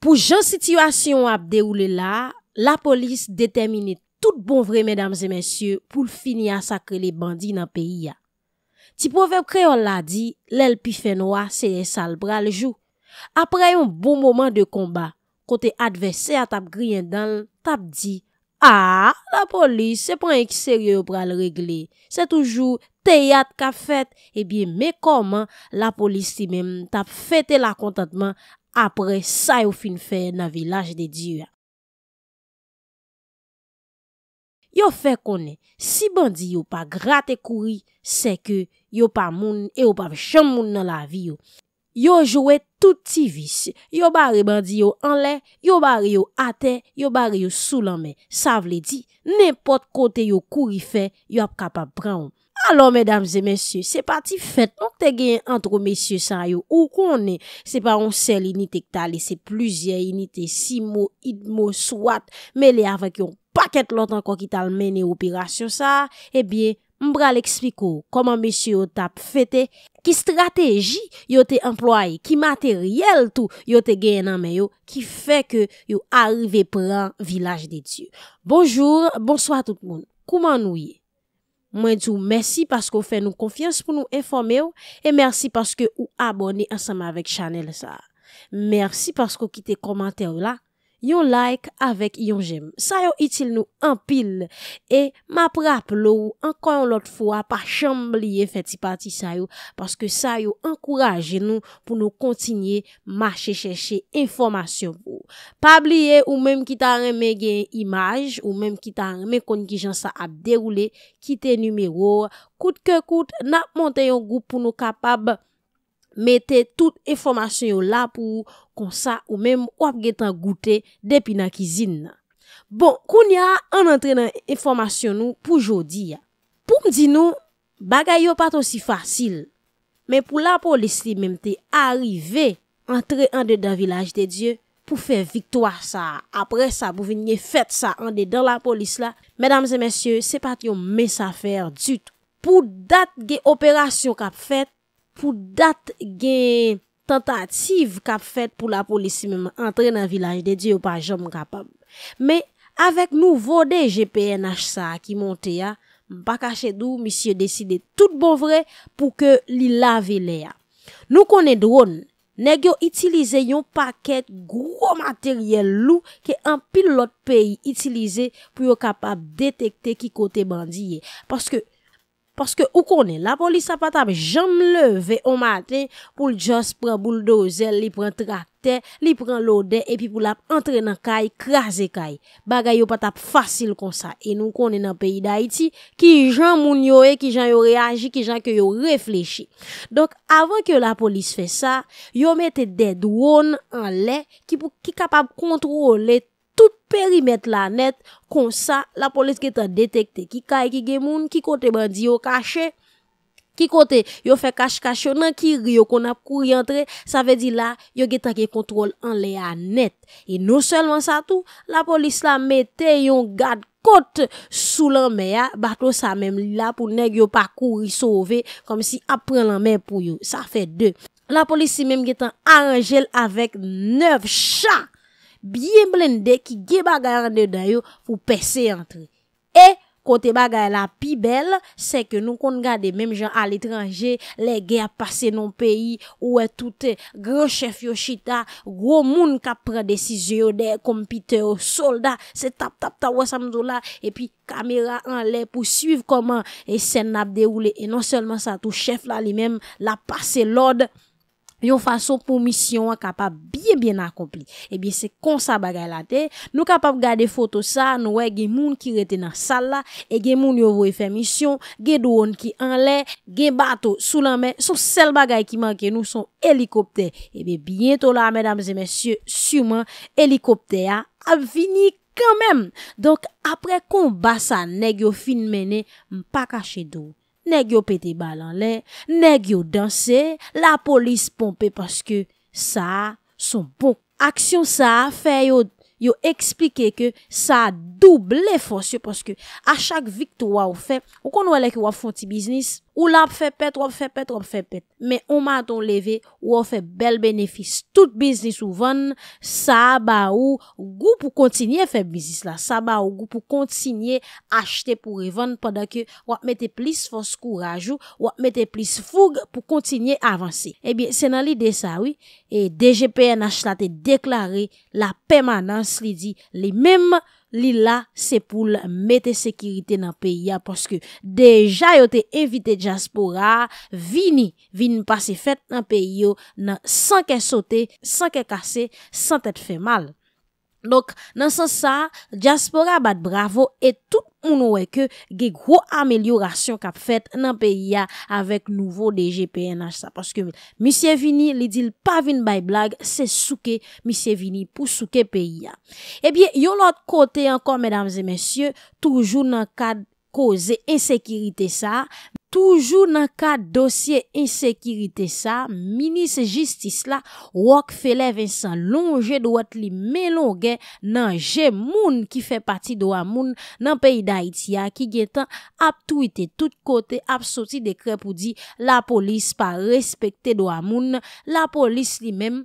Pou jan sitywasyon ap deroule la, la polis detemine tout bon vre medams e mensye pou l'fini asakre le bandi nan peyi ya. Ti pou vep kreyon la di, lel pi fenwa se esal bral jou. Apreyon bon moman de komba, kote advese a tap griyen dan, tap di, a, ah, la polis se pon ek seryo bral regle, se toujou teyat ka fet, e eh bie me koman la polis si mem tap fete la kontatman, apre sa yo fin fè nan vilaj de diyo. Yo fè konen, si bandi yo pa grat e kouri, se ke yo pa moun, e yo pa vishan moun nan la viyo. Yo jowe touti vis, yo bari bandi yo anle, yo bari yo ate, yo bari yo sulanme, sa vle di, nepot kote yo kuri fe, yo ap kapap pran ou. Alo, medamze, mesye, se pati fet, nou te gen antro mesye san yo, ou konen, se pa ou sel inite k tale, se pluzye inite, si mo, id mo, swat, mele avak yon paket lot anko ki tal mene operasyon sa, ebyen, eh Mbra l'ekspliko koman misyo yo tap fete ki strategi yo te employe, ki materyel tou yo te genanmen yo ki fe ke yo arve pran vilaj de Diyo. Bonjour, bonsoi tout moun. Kouman nou ye? Mwen tou mersi paske ou fe nou konfians pou nou informe yo e mersi paske ou abone ansama vek chanel sa. Mersi paske ou kite komante ou la. Yon like avèk yon jem. Sayo itil nou anpil. E ma prap lou anko yon lot fwa pa chanm liye feti pati sayo. Paske sayo ankuraje nou pou nou kontinye mache cheshe informasyon pou. Pabliye ou menm ki ta reme gen imaj. Ou menm ki ta reme konjikijan sa ap deroule. Kite numero. Kout ke kout nap monten yon goup pou nou kapab. mette tout informasyon yo la pou konsa ou menm wap ge tan goute depi nan kizin nan. Bon, koun ya an entre nan informasyon nou pou jodi ya. Pou mdi nou, bagay yo pat osi fasil. Men pou la polis li menm te arive entre an de dan vilaj de Diyo pou fe victwa sa. Apre sa pou venye fet sa an de dan la polis la. Medams e mensye, se pat yo mes afer dut. Pou dat ge operasyon kap fet, pou dat gen tentative kap fèt pou la polisi mèm antre nan vilaj de diyo pa jom kapam. Mè, avèk nou vode GPNH sa ki monte ya, baka chèdou, misyo deside tout bon vre pou ke li lave le ya. Nou konè dron, negyo itilize yon paket gro materyèl lou ke an pil lot peyi itilize pou yo kapap detekte ki kote bandiye. Paske, Paske ou konen, la polis ap patap jam leve o maten pou l'jos pran bouldoze, li pran trate, li pran lode, epi pou lap entre nan kay, kraze kay. Bagay yo patap fasil konsa, e nou konen nan peyi da iti, ki jan moun yo e, ki jan yo reaji, ki jan ke yo reflechi. Donk, avan ke la polis fe sa, yo mette dedwoun an le, ki pou ki kapap kontrol eto. Perimet la net kon sa la polis getan detekte ki ka e ki gemoun, ki kote ban di yo kache, ki kote yo fe kache kache nan ki ryo kon ap kou yantre, sa ve di la yo getan ge kontrol an le a net. E nou selman sa tou, la polis la mette yon gad kote sou lan me ya, batou sa mem la pou neg yo pa kou yi sove, kom si ap pren lan men pou yo, sa fe de. La polis si mem getan aranjel avek 9 chan, Biye blende ki ge bagayande dayo pou pesè yon tri. E kote bagay la pi bel, se ke nou kon gade mem jan al etranje, le ge apase non peyi, ou e toute, gro chef yon chita, gro moun kap pre desizyo de kompite yon solda, se tap tap ta wos amzola, e pi kamera an le pou suiv koman, e sen apde ou le, e non selman sa tou chef la li mem la pase lode, Yon fason pou misyon a kapap biye biyen akopli. Ebi eh se konsa bagay la te, nou kapap gade foto sa, nou we gen moun ki rete nan sal la, e gen moun yo vwe fè misyon, gen douon ki anle, gen bato sou la men, sou sel bagay ki manke nou son helikopter. Ebi eh bientol la, mesdames et messieurs, souman, helikopter a vini kanmen. Donk apre kon basa neg yo finmene, mpa kache doun. Neg yo pete balan le, neg yo danse, la polis pompe paske sa son bon. Aksyon sa fè yo, yo eksplike ke sa doble fons yo paske a chak vikto waw fè. Ou kon wale ki wafon ti biznis? Ou la pou fè pet, ou pou fè pet, ou pou fè pet. Men ouman ton leve, ou ou fè bel benefis. Tout biznis ou ven, sa ba ou gou pou kontinye fè biznis la. Sa ba ou gou pou kontinye achete pou revan. Pendan ke wak mette plis fos kouraj ou, wak mette plis foug pou kontinye avanse. Ebyen, eh senan li de sa ou, e DGPN achete deklare la permanans li di. Li menm fos kouraj ou, wak mette plis foug pou kontinye avanse. li la se pou la mette sekirite nan peyi ya, poske deja yo te evite Djaspora, vini, vini pase fet nan peyi yo, nan san ke sote, san ke kase, san te te fe mal. Donc, nan san sa, Djaspora bat bravo, et tout moun wè ke ge gwo amelyorasyon kap fèt nan PIA avèk nouvo DG PNH sa. Paske misye vini li dil pa vin bay blag, se souke misye vini pou souke PIA. Ebyen, yon lot kote ankon, mèdames et mèsyè, toujou nan kad koze ensekirite sa. Toujou nan ka dosye insekirite sa, minis jistis la wak fele Vincent Longe do at li melongen nan jem moun ki fe pati do amoun nan peyi da itiya ki getan ap tuite tout kote ap soti de krep ou di la polis pa respekte do amoun. La polis li mem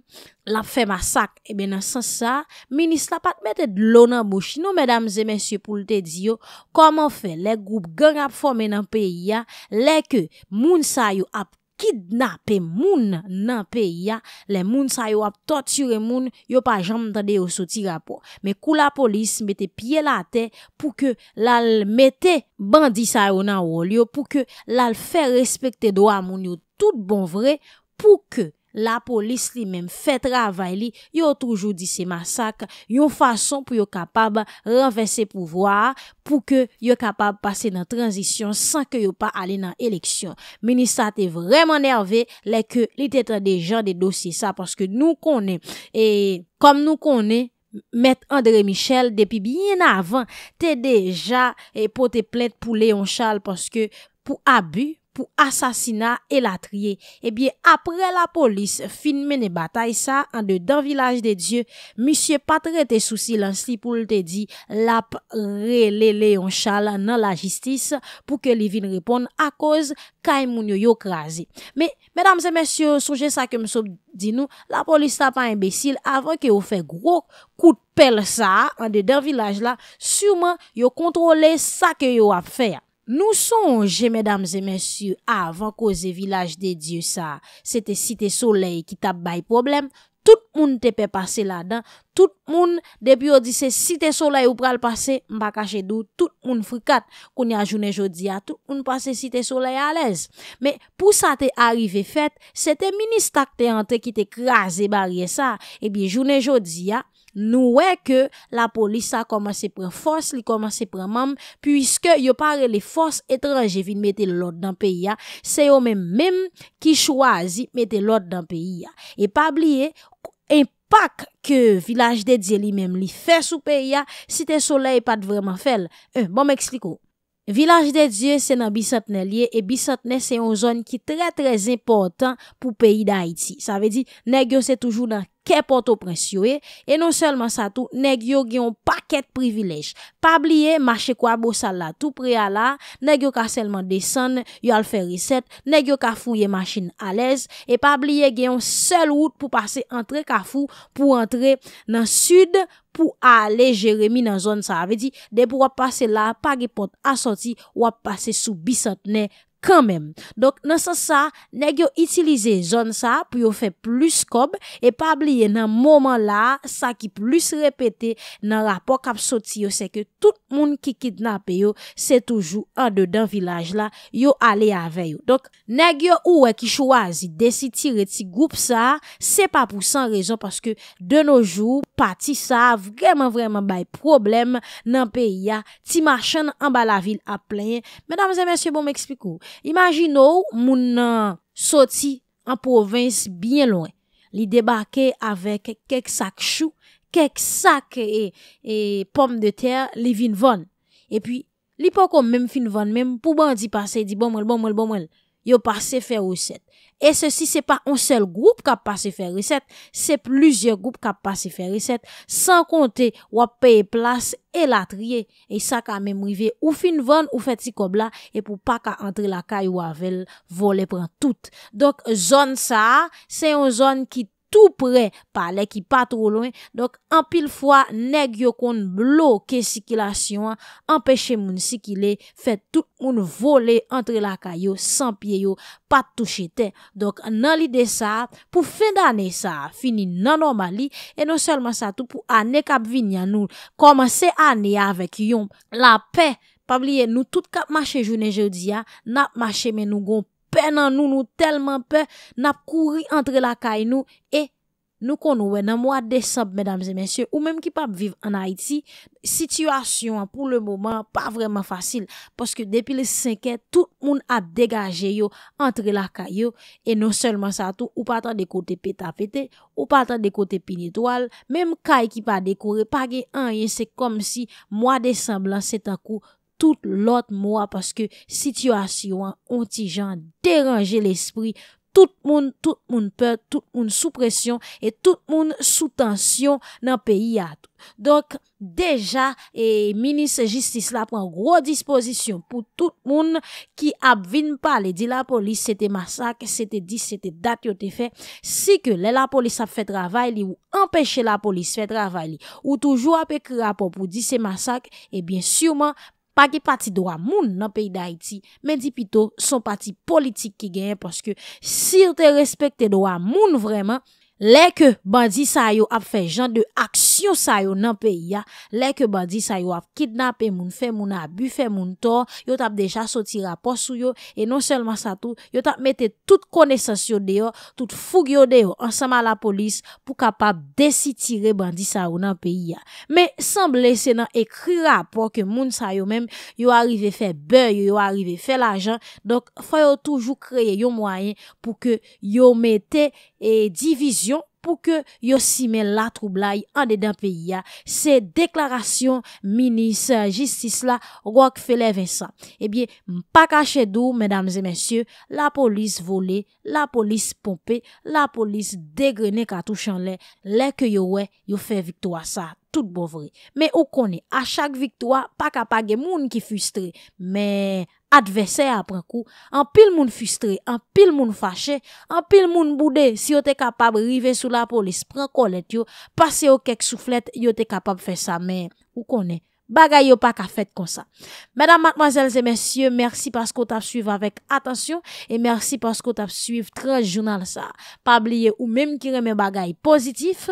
la fe masak. Ebe nan san sa, minis la pat mette dlona bouchi. Nou, medam zemensye pou lte diyo, koman fe le groub gen ap fome nan peyi ya? Lè ke moun sa yo ap kidnapè moun nanpe ya, lè moun sa yo ap totyre moun yo pa janm tade yo soti rapò. Mè kou la polis metè pie la te pou ke lal metè bandi sa yo nan wòl yo pou ke lal fè respektè doa moun yo tout bon vre pou ke. La polis li menm fè travay li, yo toujou di se masak, yo fason pou yo kapab renve se pouvwa, pou ke yo kapab pase nan transisyon san ke yo pa ale nan eleksyon. Ministrat te vremen enerve, leke li tetan dejan de dosye sa, paske nou konen. E kom nou konen, met Andre Michel, depi bien avan, te deja e pou te plet pou Leon Charles, paske pou abu. pou asasina el atriye. Ebyen, apre la polis finmene batay sa, an de dan vilaj de Diyo, misye patre te souci lansipoul te di, lap re le le yon chal nan la jistis, pou ke li vin repon a koz, kay moun yo yo krasi. Me, medam se mesyo, souje sa kem sop di nou, la polis ta pa imbesil, avan ke yo fe gro kout pel sa, an de dan vilaj la, soumen yo kontrole sa ke yo ap fey. Nou sonje, mèdames et mèsyou, avan koze vilaj de diyo sa, se te site solei ki tap bay problem, tout moun te pe pase la dan, tout moun, debi ou di se site solei ou pral pase, mba kache dou, tout moun frikat koun ya jounen jodi ya, tout moun pase site solei a lez. Mè pou sa te arrive fèt, se te mini stak te antre ki te kras e barye sa, e eh bi jounen jodi ya, Nou wè ke la polis sa komanse pre fons, li komanse pre mam, pwiske yo pare li fons etranje vin mette lout dan peyi ya, se yo men menm ki chwazi mette lout dan peyi ya. E pab liye, en pak ke vilaj de dje li menm li fè sou peyi ya, si te soley pat vreman fèl. E, bon mèk sliko. Vilaj non de Dye se nan Bisantne liye e Bisantne se yon zon ki tre tre important pou peyi da Haiti. Sa ve di, negyo se toujou nan ke porto prens yoye. E non selman sa tou, negyo genyon paket privilej. Pabliye, mache kwa bousal la tou pre ala. Negyo ka selman desan, yal fe riset. Negyo ka fouye machin alez. E pabliye genyon sel wout pou pase entre ka fou pou entre nan sud Pabliye. pou ale jeremi nan zon sa ave di, de pou wap pase la, pari pot asoti, wap pase sou bisatne, Kan men, donk nan san sa, negyo itilize zon sa pou yo fe plus kob, e pa bliye nan moman la, sa ki plus repete nan rapor kap soti yo, se ke tout moun ki kidnap yo, se toujou an de dan vilaj la, yo ale ave yo. Donk, negyo ouwe ki chwazi desi tire ti goup sa, se pa pou san rezon, paske de nou jou, pati sa, vreman vreman bay problem nan peyi ya, ti machan an ba la vil ap plenye. Menam zemensye bon m eksplikou? Imagine ou moun nan soti an povins byen lwen, li debake avek kek sak chou, kek sak e, e pom de ter li vin von. E pi li pou kon men fin von, men pou ban di pase di bomol, bomol, bomol. yo pa se fe riset. E se si se pa on sel group ka pa se fe riset, se plujer group ka pa se fe riset, san konte wap peye plas e la triye. E sa ka memrive ou fin vande ou fet si kob la e pou pa ka entre la ka yo avel vole pran tout. Donk zon sa, se yon zon ki te Tou pre, pale ki patro lon. Dok, an pil fwa, neg yo kon bloke sikilasyon. Anpeche moun sikile, fet tout moun vole entre laka yo, san pie yo, pat tou chete. Dok, nan li de sa, pou fin d'ane sa, fini nan normali. E non selman sa, tout pou ane kap vinyan nou. Koman se ane avek yon, la pe. Pabliye, nou tout kap mache jounen jodi ya, nap mache men nou gon pabliye. Pè nan nou nou, telman pè, nap kouri entre la kay nou, e nou konouwe nan mwa desamp, mèdames et mèsyè, ou mèm ki pap viv an Haïti, situasyon pou le mouman, pa vreman fasil, poske depi le 5è, tout moun ap degaje yo, entre la kay yo, e nou selman sa tou, ou patan de kote petapete, ou patan de kote pinitwal, mèm kay ki pa dekore, pa ge anye, se kom si mwa desamp lan setan kou, tout l'ot mwa paske situasyon ontijan deranje l'espri, tout moun tout moun pe, tout moun sou presyon et tout moun sou tensyon nan pe yadou. Donk, deja, e minis justice la pren rodisposisyon pou tout moun ki ap vin pale, di la polis se te masak, se te di se te dat yo te fe, si ke le la polis ap fe travay li ou empèche la polis fe travay li ou toujou ap ek rapop ou di se masak, e eh bien syouman pa ki pati do a moun nan peyi da iti, men di pito son pati politik ki gen, paske sir te respekte do a moun vreman, leke bandi sa yo ap fe jan de aksyon, Si yo sa yo nan peyi ya, leke bandi sa yo ap kidnap e moun fe, moun ap bu fe, moun ton, yo tap deja soti rapor sou yo, e non selman sa tou, yo tap mette tout konesasyon deyo, tout foug yo deyo ansama la polis pou kapap desi tire bandi sa yo nan peyi ya. Me, san blese nan ekri rapor ke moun sa yo mem, yo arive fe beyo, yo arive fe la jan, donk fwa yo toujou kreye yo mwayen pou ke yo mette e, divizyon, pou ke yo simen la troubla yi an de dan peyi ya, se deklarasyon minis, se jistis la, wak fe le ven sa. E bie, mpa ka chedou, medamze mensyou, la polis vole, la polis pompe, la polis degrene katou chan le, le ke yo we, yo fe viktoua sa, tout bovre. Me ou koni, a chak viktoua, paka pa gen moun ki fustre, me... Advesè apren kou, an pil moun fustre, an pil moun fache, an pil moun boudè. Si yo te kapab rive sou la polis, pren kolet yo, pase yo kek souflet, yo te kapab fè sa men. Ou konen, bagay yo pa ka fèt kon sa. Mèdam, matmazèlzè, mèsyè, mèrsi paskou tap suiv avèk atensyon, e mèrsi paskou tap suiv transjounal sa. Pabliye ou mèm kirem mè bagay pozitif,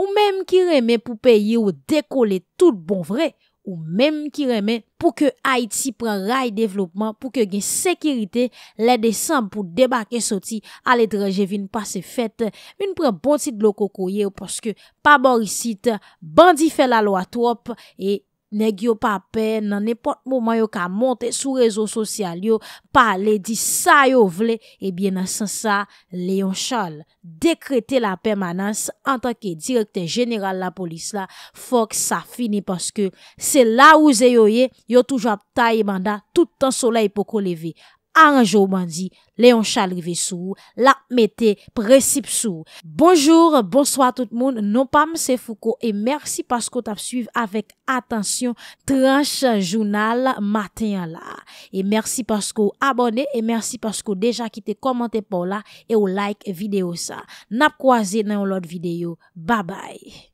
ou mèm kirem mè poupè yo dekole tout bon vre, Ou menm ki remen pou ke Haiti pren ray devlopman pou ke gen sekirite le desan pou debake soti al etrejevin pase fet. Min pren bon tit loko kouyer poske pa borisit, bandi fe la lo atrop e... Neg yo pape nan nepot mouman yo ka monte sou rezo sosyal yo pale di sa yo vle, ebyen nan san sa leyon chal dekrete la permanans an tanke direkte jeneral la polis la, fok sa fini paske se la ou ze yo ye, yo toujwa ta imanda toutan solei poko levi. Anjou mandi, leyon chalrive sou, la mette presip sou. Bonjour, bonsoir tout moun, nou pam se fouko e mersi paskou tap suiv avèk atensyon tranche jounal maten la. E mersi paskou abone, e mersi paskou deja ki te komante pa ou la e ou like videyo sa. Nap kwa ze nan yon lot videyo. Ba bay.